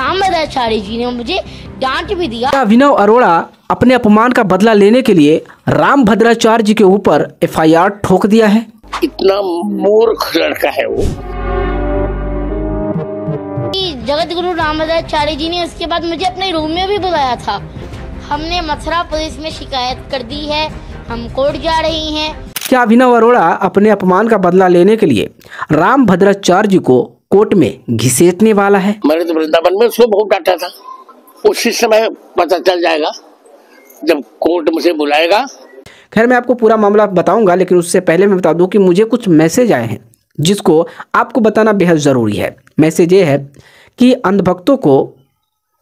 रामदाचार्य जी ने मुझे डांट भी दिया अभिनव अरोड़ा अपने अपमान का बदला लेने के लिए राम भद्राचार्य जी के ऊपर एफ ठोक दिया है इतना मूर्ख लड़का है वो जगत गुरु रामदाचार्य जी ने उसके बाद मुझे अपने रूम में भी बुलाया था हमने मथुरा पुलिस में शिकायत कर दी है हम कोर्ट जा रही हैं। क्या अभिनव अरोड़ा अपने अपमान का बदला लेने के लिए राम भद्राचार्य को कोर्ट में घिसेटने वाला है मैंने तो वृंदावन में उसको बहुत डांटा था उसी समय पता चल जाएगा जब कोर्ट मुझे बुलाएगा खैर मैं आपको पूरा मामला बताऊंगा लेकिन उससे पहले मैं बता दूं कि मुझे कुछ मैसेज आए हैं जिसको आपको बताना बेहद ज़रूरी है मैसेज ये है कि अंधभक्तों को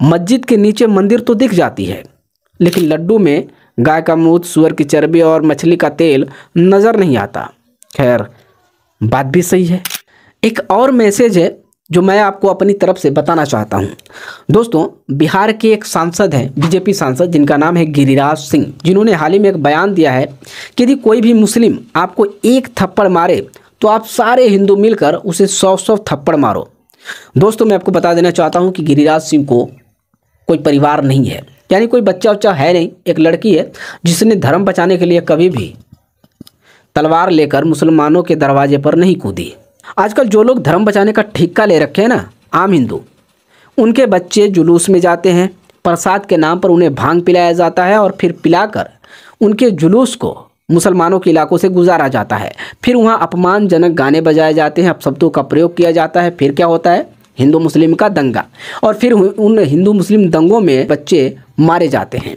मस्जिद के नीचे मंदिर तो दिख जाती है लेकिन लड्डू में गाय का मूत सुअर की चर्बी और मछली का तेल नज़र नहीं आता खैर बात भी सही है एक और मैसेज है जो मैं आपको अपनी तरफ से बताना चाहता हूं। दोस्तों बिहार के एक सांसद हैं बीजेपी सांसद जिनका नाम है गिरिराज सिंह जिन्होंने हाल ही में एक बयान दिया है कि यदि कोई भी मुस्लिम आपको एक थप्पड़ मारे तो आप सारे हिंदू मिलकर उसे सौ सौ थप्पड़ मारो दोस्तों मैं आपको बता देना चाहता हूँ कि गिरिराज सिंह को कोई परिवार नहीं है यानी कोई बच्चा उच्चा है नहीं एक लड़की है जिसने धर्म बचाने के लिए कभी भी तलवार लेकर मुसलमानों के दरवाजे पर नहीं कूदी आजकल जो लोग धर्म बचाने का ठिक्का ले रखे हैं ना आम हिंदू उनके बच्चे जुलूस में जाते हैं प्रसाद के नाम पर उन्हें भांग पिलाया जाता है और फिर पिलाकर उनके जुलूस को मुसलमानों के इलाकों से गुजारा जाता है फिर वहाँ अपमानजनक गाने बजाए जाते हैं अपशब्दों का प्रयोग किया जाता है फिर क्या होता है हिंदू मुस्लिम का दंगा और फिर उन हिंदू मुस्लिम दंगों में बच्चे मारे जाते हैं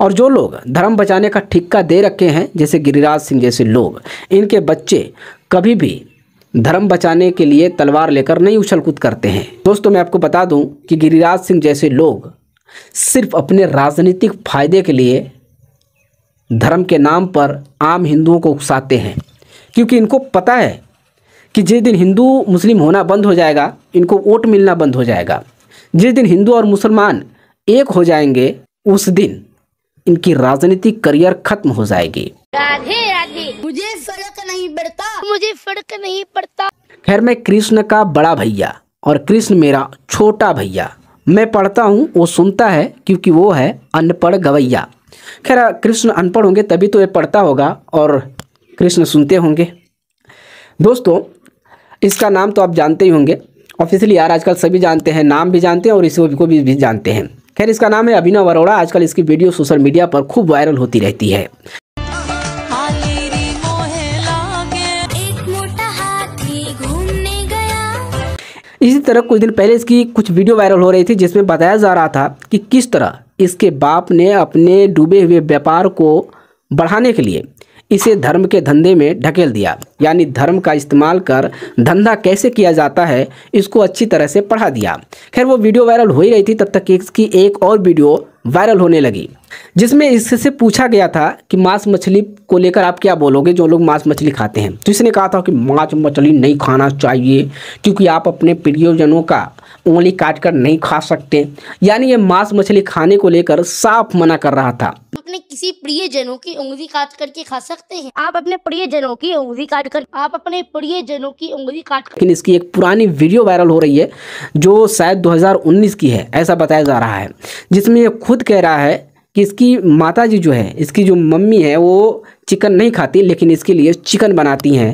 और जो लोग धर्म बचाने का ठिक्का दे रखे हैं जैसे गिरिराज सिंह जैसे लोग इनके बच्चे कभी भी धर्म बचाने के लिए तलवार लेकर नहीं उछल कूद करते हैं दोस्तों मैं आपको बता दूं कि गिरिराज सिंह जैसे लोग सिर्फ अपने राजनीतिक फायदे के लिए धर्म के नाम पर आम हिंदुओं को उकसाते हैं क्योंकि इनको पता है कि जिस दिन हिंदू मुस्लिम होना बंद हो जाएगा इनको वोट मिलना बंद हो जाएगा जिस दिन हिंदू और मुसलमान एक हो जाएंगे उस दिन इनकी राजनीतिक करियर खत्म हो जाएगी मुझे फर्क नहीं पड़ता मुझे फर्क नहीं पड़ता खैर मैं कृष्ण का बड़ा भैया और कृष्ण मेरा छोटा भैया मैं पढ़ता हूँ वो सुनता है क्योंकि वो है अनपढ़ गवैया खैर कृष्ण अनपढ़ होंगे तभी तो ये पढ़ता होगा और कृष्ण सुनते होंगे दोस्तों इसका नाम तो आप जानते ही होंगे ऑफिशियली यार आजकल सभी जानते हैं नाम भी जानते हैं और इसको भी, भी, भी जानते हैं खैर इसका नाम है अभिनव अरोड़ा आजकल इसकी वीडियो सोशल मीडिया पर खूब वायरल होती रहती है इसी तरह कुछ दिन पहले इसकी कुछ वीडियो वायरल हो रही थी जिसमें बताया जा रहा था कि किस तरह इसके बाप ने अपने डूबे हुए व्यापार को बढ़ाने के लिए इसे धर्म के धंधे में ढकेल दिया यानी धर्म का इस्तेमाल कर धंधा कैसे किया जाता है इसको अच्छी तरह से पढ़ा दिया खैर वो वीडियो वायरल हो ही रही थी तब तक इसकी एक और वीडियो वायरल होने लगी जिसमें इससे पूछा गया था कि मांस मछली को लेकर आप क्या बोलोगे जो लोग मांस मछली खाते हैं तो इसने कहा था कि मांस मछली नहीं खाना चाहिए क्योंकि आप अपने प्रियजनों का उंगली काट कर नहीं खा सकते यानी ये मांस मछली खाने को लेकर साफ मना कर रहा था किसी प्रिय जनों की उंगली काट करके खा सकते हैं आप अपने प्रिय जनों की उंगली काट कर आप अपने प्रिय जनों की उंगली काट कर लेकिन इसकी एक पुरानी वीडियो वायरल हो रही है जो शायद 2019 की है ऐसा बताया जा रहा है जिसमें ये खुद कह रहा है कि इसकी माता जी जो है इसकी जो मम्मी है वो चिकन नहीं खाती लेकिन इसके लिए चिकन बनाती हैं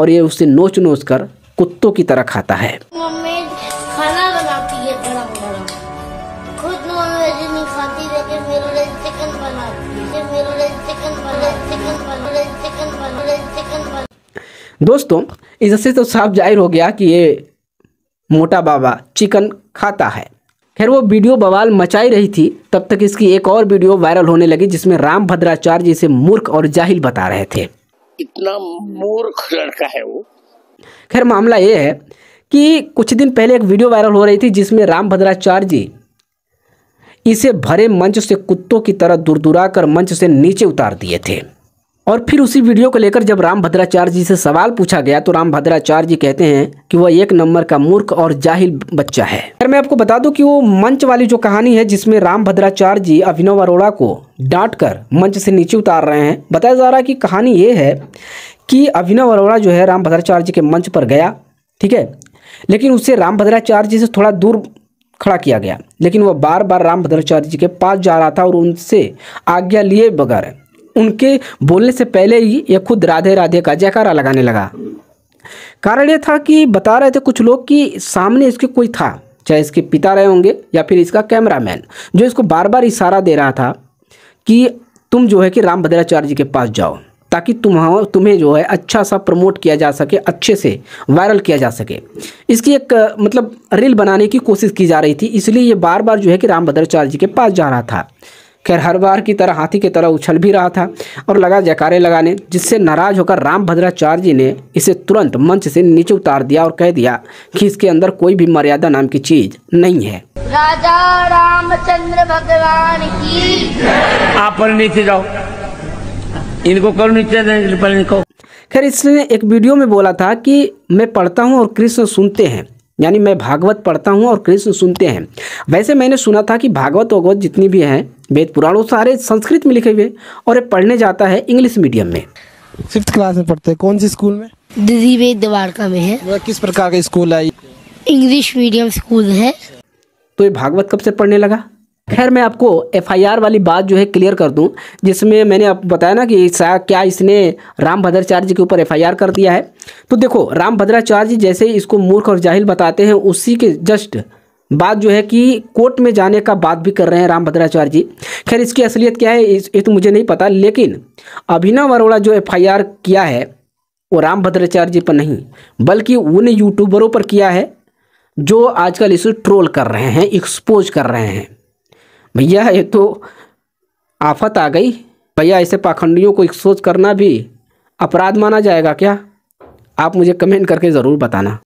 और ये उसे नोच नोच कर कुत्तों की तरह खाता है खाना बनाती है गरम गरम खुद नॉन वेज नहीं खाती लेकिन मेरे लिए चिकन बनाती दोस्तों इससे तो साफ जाहिर हो गया कि ये मोटा बाबा चिकन खाता है खैर वो वीडियो बवाल मचाई रही थी तब तक इसकी एक और वीडियो वायरल होने लगी जिसमें राम भद्राचार्य इसे मूर्ख और जाहिल बता रहे थे इतना मूर्ख लड़का है वो खैर मामला ये है कि कुछ दिन पहले एक वीडियो वायरल हो रही थी जिसमें राम भद्राचार्य जी इसे भरे मंच से कुत्तों की तरह दूरा कर मंच से नीचे उतार दिए थे और फिर उसी वीडियो को लेकर जब राम भद्राचार्य जी से सवाल पूछा गया तो राम भद्राचार्य जी कहते हैं कि वह एक नंबर का मूर्ख और जाहिल बच्चा है अगर मैं आपको बता दूं कि वो मंच वाली जो कहानी है जिसमें राम भद्राचार्य जी अभिनव अरोड़ा को डांट कर मंच से नीचे उतार रहे हैं बताया जा रहा है कि कहानी ये है कि अभिनव अरोड़ा जो है राम भद्राचार्य जी के मंच पर गया ठीक है लेकिन उसे राम भद्राचार्य जी से थोड़ा दूर खड़ा किया गया लेकिन वह बार बार राम भद्राचार्य जी के पास जा रहा था और उनसे आज्ञा लिए बगैर उनके बोलने से पहले ही यह खुद राधे राधे का जयकारा लगाने लगा कारण यह था कि बता रहे थे कुछ लोग कि सामने इसके कोई था चाहे इसके पिता रहे होंगे या फिर इसका कैमरामैन जो इसको बार बार इशारा दे रहा था कि तुम जो है कि राम भद्राचार्य जी के पास जाओ ताकि तुम्हारा तुम्हें जो है अच्छा सा प्रमोट किया जा सके अच्छे से वायरल किया जा सके इसकी एक मतलब रील बनाने की कोशिश की जा रही थी इसलिए ये बार बार जो है कि राम भद्राचार्य जी के पास जा रहा था खैर हर बार की तरह हाथी की तरह उछल भी रहा था और लगा जयकारे लगाने जिससे नाराज होकर राम भद्राचार्य जी ने इसे तुरंत मंच से नीचे उतार दिया और कह दिया कि इसके अंदर कोई भी मर्यादा नाम की चीज नहीं है राजा रामचंद्र भगवान की आप नीचे जाओ इनको करो नीचे खैर इसने एक वीडियो में बोला था कि मैं पढ़ता हूँ और कृष्ण सुनते हैं यानी मैं भागवत पढ़ता हूँ और कृष्ण सुनते हैं वैसे मैंने सुना था कि भागवत वगवत जितनी भी हैं वेद पुराण वो सारे संस्कृत में लिखे हुए और ये पढ़ने जाता है इंग्लिश मीडियम में फिफ्थ क्लास में पढ़ते हैं कौन सी स्कूल में दीदी वेद द्वारका में है किस प्रकार का स्कूल है इंग्लिश मीडियम स्कूल है तो ये भागवत कब से पढ़ने लगा खैर मैं आपको एफआईआर वाली बात जो है क्लियर कर दूं जिसमें मैंने आप बताया ना कि क्या इसने राम भद्राचार्य जी के ऊपर एफआईआर कर दिया है तो देखो राम भद्राचार्य जैसे इसको मूर्ख और जाहिल बताते हैं उसी के जस्ट बात जो है कि कोर्ट में जाने का बात भी कर रहे हैं राम भद्राचार्य जी खैर इसकी असलियत क्या है ये तो मुझे नहीं पता लेकिन अभिनव अरोड़ा जो एफ किया है वो राम भद्राचार्य जी पर नहीं बल्कि उन यूट्यूबरों पर किया है जो आजकल इसे ट्रोल कर रहे हैं एक्सपोज कर रहे हैं भैया ये तो आफत आ गई भैया ऐसे पाखंडियों को एक सोच करना भी अपराध माना जाएगा क्या आप मुझे कमेंट करके ज़रूर बताना